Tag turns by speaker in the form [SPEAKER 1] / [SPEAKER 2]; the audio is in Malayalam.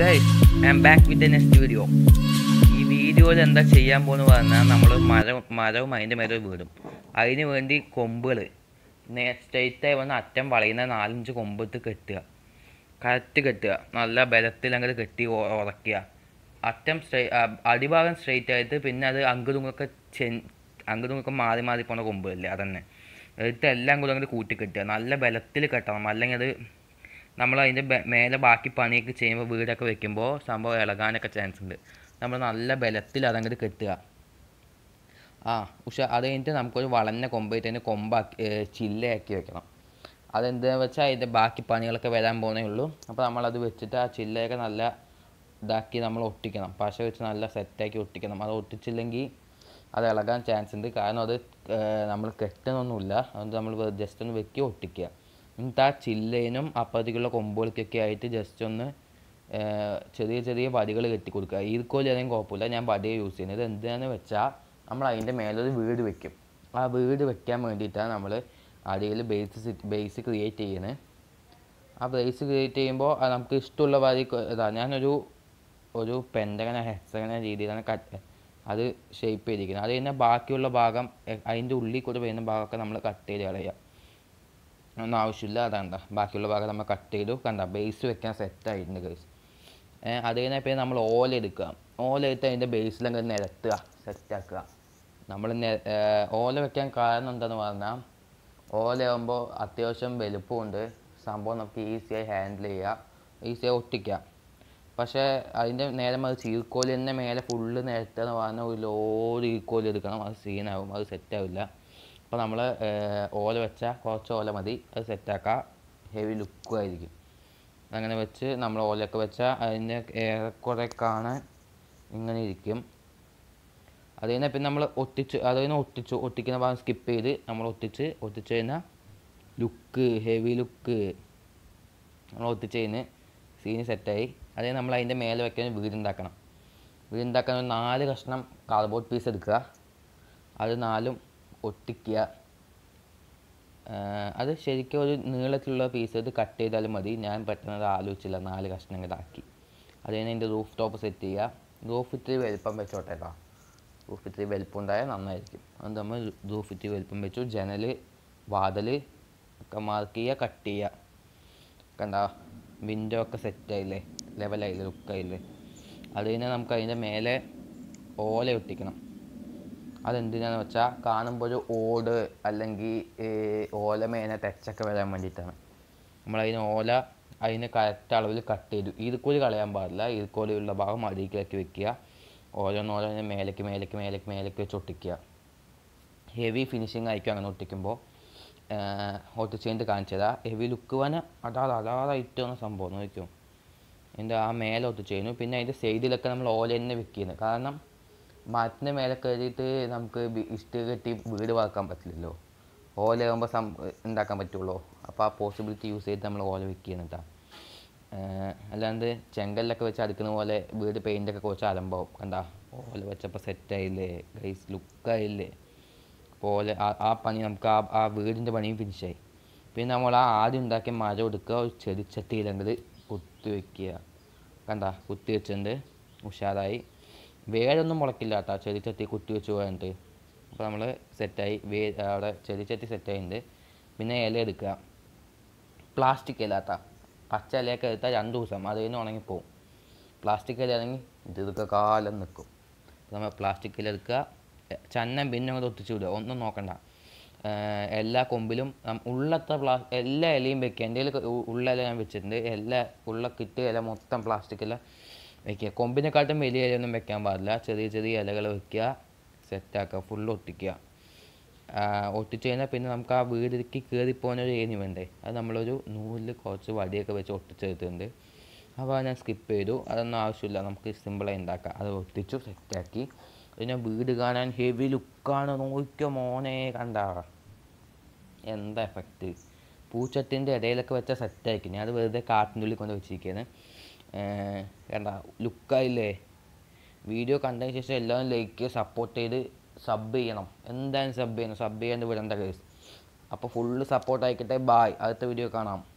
[SPEAKER 1] guys I'm back with next video ഈ വീഡിയോയിൽ എന്താ ചെയ്യാൻ പോകുന്നു പറഞ്ഞാൽ നമ്മൾ മരം മരവും അതിൻ്റെ മേലെ വീടും അതിന് വേണ്ടി കൊമ്പുകൾ സ്ട്രൈറ്റായി വന്ന് അറ്റം വളയുന്ന നാലഞ്ച് കൊമ്പത്ത് കെട്ടുക കറക്റ്റ് കെട്ടുക നല്ല ബലത്തിൽ അങ്ങനെ കെട്ടി ഉറക്കുക അറ്റം സ്ട്രൈ അടിഭാഗം സ്ട്രൈറ്റ് ആയിട്ട് പിന്നെ അത് അങ്കുതുങ്ങൊക്കെ ചെ അങ്കുതുങ്ങൊക്കെ മാറി മാറി പോണ കൊമ്പല്ലേ അതന്നെ എടുത്ത് എല്ലാം കൂടെ അങ്ങനെ കൂട്ടി നല്ല ബലത്തിൽ കെട്ടണം അല്ലെങ്കിൽ അത് നമ്മൾ അതിൻ്റെ മേലെ ബാക്കി പണിയൊക്കെ ചെയ്യുമ്പോൾ വീടൊക്കെ വെക്കുമ്പോൾ സംഭവം ഇളകാനൊക്കെ ചാൻസ് ഉണ്ട് നമ്മൾ നല്ല ബലത്തിൽ അതങ്ങോട്ട് കെട്ടുക ആ പക്ഷെ അത് കഴിഞ്ഞിട്ട് നമുക്കൊരു വളഞ്ഞ കൊമ്പായിട്ട് അതിൻ്റെ കൊമ്പാക്കി ചില്ലയാക്കി വെക്കണം അതെന്താണെന്ന് വെച്ചാൽ അതിൻ്റെ ബാക്കി പണികളൊക്കെ വരാൻ പോകുന്നേ ഉള്ളൂ അപ്പോൾ നമ്മളത് വെച്ചിട്ട് ആ ചില്ലയൊക്കെ നല്ല ഇതാക്കി നമ്മൾ ഒട്ടിക്കണം പശ വെച്ച് നല്ല സെറ്റാക്കി ഒട്ടിക്കണം അത് ഒട്ടിച്ചില്ലെങ്കിൽ അത് ഇളകാൻ ചാൻസ് ഉണ്ട് കാരണം അത് നമ്മൾ കെട്ടണമൊന്നുമില്ല അതുകൊണ്ട് നമ്മൾ ജസ്റ്റ് ഒന്ന് വെക്കി ഒട്ടിക്കുക എന്നിട്ട് ആ ചില്ലേനും അപ്പുറത്തേക്കുള്ള കൊമ്പുകൾക്കൊക്കെ ആയിട്ട് ജസ്റ്റ് ഒന്ന് ചെറിയ ചെറിയ വടികൾ കെട്ടി കൊടുക്കുക ഈർക്കോലി ആണെങ്കിൽ കുഴപ്പമില്ല ഞാൻ വടിയെ യൂസ് ചെയ്യുന്നത് എന്താണെന്ന് വെച്ചാൽ നമ്മൾ അതിൻ്റെ മേലൊരു വീട് വെക്കും ആ വീട് വെക്കാൻ വേണ്ടിയിട്ടാണ് നമ്മൾ അടിയിൽ ബേസ് ബേസ് ക്രിയേറ്റ് ചെയ്യുന്നത് ആ ബേസ് ക്രിയേറ്റ് ചെയ്യുമ്പോൾ നമുക്ക് ഇഷ്ടമുള്ള വരി ഇതാ ഞാനൊരു ഒരു പെൻഡകന ഹെക്സകന രീതിയിലാണ് കട്ട് അത് ഷേപ്പ് ചെയ്തിരിക്കുന്നത് അത് കഴിഞ്ഞാൽ ബാക്കിയുള്ള ഭാഗം അതിൻ്റെ ഉള്ളിൽ കൂടെ വരുന്ന ഭാഗമൊക്കെ നമ്മൾ കട്ട് ചെയ്ത് കളയുക ഒന്നും ആവശ്യമില്ല അതാണ്ട ബാക്കിയുള്ള ഭാഗം നമ്മൾ കട്ട് ചെയ്തു കണ്ട ബേസ് വെക്കാൻ സെറ്റായിട്ടുണ്ട് ഗൈസ് അത് കഴിഞ്ഞപ്പോൾ നമ്മൾ ഓല എടുക്കുക ഓല എടുത്ത് അതിൻ്റെ ബേസിലങ്ങ് നിരത്തുക സെറ്റാക്കുക നമ്മൾ ഓല വെക്കാൻ കാരണം എന്താണെന്ന് പറഞ്ഞാൽ ഓലയാകുമ്പോൾ അത്യാവശ്യം വലുപ്പമുണ്ട് സംഭവം നമുക്ക് ഈസിയായി ഹാൻഡിൽ ചെയ്യാം ഈസിയായി ഒട്ടിക്കാം പക്ഷേ അതിൻ്റെ നേരെ അത് ചീർക്കോലി തന്നെ മേലെ ഫുള്ള് നിരത്തുക എന്ന് പറഞ്ഞാൽ ഒരു ലോഡ് ഈക്കോലി എടുക്കണം അത് സീനാകും അത് സെറ്റാവില്ല അപ്പോൾ നമ്മൾ ഓല വെച്ച കുറച്ച് ഓല മതി അത് സെറ്റാക്കുക ഹെവി ലുക്കും ആയിരിക്കും അങ്ങനെ വെച്ച് നമ്മൾ ഓലയൊക്കെ വെച്ചാൽ അതിൻ്റെ ഏറെക്കുറെ കാണാൻ ഇങ്ങനെ ഇരിക്കും അത് കഴിഞ്ഞാൽ പിന്നെ നമ്മൾ ഒട്ടിച്ച് അത് കഴിഞ്ഞാൽ ഒട്ടിച്ചു ഒട്ടിക്കുന്ന ഭാഗം സ്കിപ്പ് ചെയ്ത് നമ്മൾ ഒട്ടിച്ച് ഒട്ടിച്ച് കഴിഞ്ഞാൽ ലുക്ക് ഹെവി ലുക്ക് നമ്മൾ ഒട്ടിച്ച് കഴിഞ്ഞ് സീന് സെറ്റായി അതായത് നമ്മൾ അതിൻ്റെ മേലെ വയ്ക്കാൻ വീട് ഉണ്ടാക്കാൻ നാല് കഷ്ണം കാർഡ്ബോർഡ് പീസ് എടുക്കുക അത് നാലും ഒട്ടിക്കുക അത് ശരിക്കും ഒരു നീളത്തിലുള്ള പീസ് ഇത് കട്ട് ചെയ്താലും മതി ഞാൻ പെട്ടെന്ന് ആലോചിച്ചില്ല നാല് ഇതാക്കി അത് കഴിഞ്ഞ് അതിൻ്റെ റൂഫ് ടോപ്പ് സെറ്റ് ചെയ്യുക റൂഫ് ഇത്തിരി വലുപ്പം വെച്ചോട്ടെ കേട്ടോ റൂഫ് ഇത്തിരി വലുപ്പം ഉണ്ടായാൽ നന്നായിരിക്കും അത് നമ്മൾ റൂഫ് ഇത്തിരി വലുപ്പം വെച്ചു ജനൽ വാതൽ ഒക്കെ മാർക്ക് ചെയ്യുക കട്ട് ചെയ്യുക കണ്ടോ വിൻഡോ ഒക്കെ സെറ്റ് ആയില്ലേ ലെവലായില്ലേ ലുക്കായില്ലേ അത് കഴിഞ്ഞാൽ നമുക്ക് അതിൻ്റെ മേലെ ഓല ഒട്ടിക്കണം അതെന്തിനാന്ന് വെച്ചാൽ കാണുമ്പോൾ ഒരു ഓട് അല്ലെങ്കിൽ ഓല മേലെ തെച്ചൊക്കെ വരാൻ വേണ്ടിയിട്ടാണ് നമ്മളതിന് ഓല അതിന് കറക്റ്റ് അളവിൽ കട്ട് ചെയ്തു ഈർക്കോല് കളയാൻ പാടില്ല ഉള്ള ഭാഗം അടിയിലേക്ക് വെക്കുക ഓരോന്നോരോന്ന് മേലേക്ക് മേലേക്ക് മേലേക്ക് മേലേക്ക് വെച്ച് ഒട്ടിക്കുക ഹെവി ഫിനിഷിങ് ആയിരിക്കും അങ്ങനെ ഒട്ടിക്കുമ്പോൾ ഒട്ടിച്ച് കഴിഞ്ഞിട്ട് കാണിച്ചു ഹെവി ലുക്ക് വന അതാത് അതാതായിട്ട് വന്ന സംഭവം നോക്കും എൻ്റെ ആ മേലെ ഒട്ടിച്ച് കഴിഞ്ഞു പിന്നെ അതിൻ്റെ സൈഡിലൊക്കെ നമ്മൾ ഓല തന്നെ വെക്കുന്നത് കാരണം മരത്തിന് മേലെ കയറിയിട്ട് നമുക്ക് ഇഷ്ടിക കെട്ടി വീട് വാക്കാൻ പറ്റില്ലല്ലോ ഓലയാകുമ്പോൾ സം ഉണ്ടാക്കാൻ പറ്റുള്ളൂ അപ്പോൾ ആ പോസിബിലിറ്റി യൂസ് ചെയ്ത് നമ്മൾ ഓല വെക്കുകയാണ് കേട്ടോ അല്ലാണ്ട് ചെങ്കല്ലൊക്കെ വെച്ച് അടുക്കുന്ന പോലെ വീട് പെയിൻ്റൊക്കെ കുറച്ച് അലമ്പാവും കണ്ടാ ഓല വെച്ചപ്പോൾ സെറ്റ് ആയില്ലേ ഗൈസ് ലുക്കായില്ലേ ഓല ആ പണി നമുക്ക് ആ ആ വീടിൻ്റെ പണിയും ഫിനിഷായി പിന്നെ നമ്മൾ ആ ആദ്യം ഉണ്ടാക്കിയ മരം എടുക്കുക ഒരു ചെടിച്ചട്ടിയിലെങ്കിൽ കുത്തി വയ്ക്കുക കണ്ടാ കുത്തി വെച്ചിട്ടുണ്ട് ഉഷാറായി വേരൊന്നും മുളക്കില്ല കേട്ടോ ചെടിച്ചട്ടി കുത്തി വെച്ച് പോയിട്ട് അപ്പോൾ നമ്മൾ സെറ്റായി വേ അവിടെ ചെടിച്ചട്ടി സെറ്റായിട്ടുണ്ട് പിന്നെ ഇല എടുക്കുക പ്ലാസ്റ്റിക് ഇല കേട്ടോ പച്ച ഇലയൊക്കെ എടുത്താൽ രണ്ട് ദിവസം അത് കഴിഞ്ഞ് ഉണങ്ങിപ്പോവും പ്ലാസ്റ്റിക് ഇല ആണെങ്കിൽ ദീർഘകാലം നിൽക്കും അപ്പോൾ നമ്മൾ പ്ലാസ്റ്റിക് ഇല എടുക്കുക ചന്നം പിന്നെ അങ്ങോട്ട് ഒത്തിച്ചു വിടുക ഒന്നും നോക്കണ്ട എല്ലാ കൊമ്പിലും ഉള്ളത്തെ പ്ലാ എല്ലാ ഇലയും വെക്കുക എൻ്റെ ഉള്ള ഇല ഞാൻ വെച്ചിട്ടുണ്ട് എല്ലാ ഉള്ള കിട്ടിയ ഇല മൊത്തം പ്ലാസ്റ്റിക് ഇല വെക്കുക കൊമ്പിനെക്കാട്ടും വലിയ ഇലയൊന്നും വെക്കാൻ പാടില്ല ചെറിയ ചെറിയ ഇലകൾ വെക്കുക സെറ്റാക്കുക ഫുൾ ഒട്ടിക്കുക ഒട്ടിച്ചു കഴിഞ്ഞാൽ പിന്നെ നമുക്ക് ആ വീടിലേക്ക് കയറിപ്പോകാനൊരു ഏനി വേണ്ടേ അത് നമ്മളൊരു നൂലിൽ കുറച്ച് വടിയൊക്കെ വെച്ച് ഒട്ടിച്ചെടുത്തിട്ടുണ്ട് അപ്പോൾ ഞാൻ സ്കിപ്പ് ചെയ്തു അതൊന്നും ആവശ്യമില്ല നമുക്ക് സിമ്പിളായി ഉണ്ടാക്കാം അത് ഒട്ടിച്ചു സെറ്റാക്കി പിന്നെ വീട് കാണാൻ ഹെവി ലുക്കാണ് നോക്കിയോ മോനെ കണ്ട എന്താ എഫക്റ്റ് പൂച്ചട്ടിൻ്റെ ഇടയിലൊക്കെ വെച്ചാൽ സെറ്റാക്കി ഞാൻ അത് വെറുതെ കാട്ടിൻ്റെ ഉള്ളിൽ കൊണ്ട് വെച്ചിരിക്കുകയാണ് വേണ്ട ലുക്കായില്ലേ വീഡിയോ കണ്ടതിന് ശേഷം എല്ലാവരും ലൈക്ക് സപ്പോർട്ട് ചെയ്ത് സബ് ചെയ്യണം എന്തായാലും സബ് ചെയ്യണം സബ് ചെയ്യാണ്ട് വിടേണ്ട കേസ് അപ്പോൾ ഫുള്ള് സപ്പോർട്ട് ആയിക്കട്ടെ ബായ് അടുത്ത വീഡിയോ കാണാം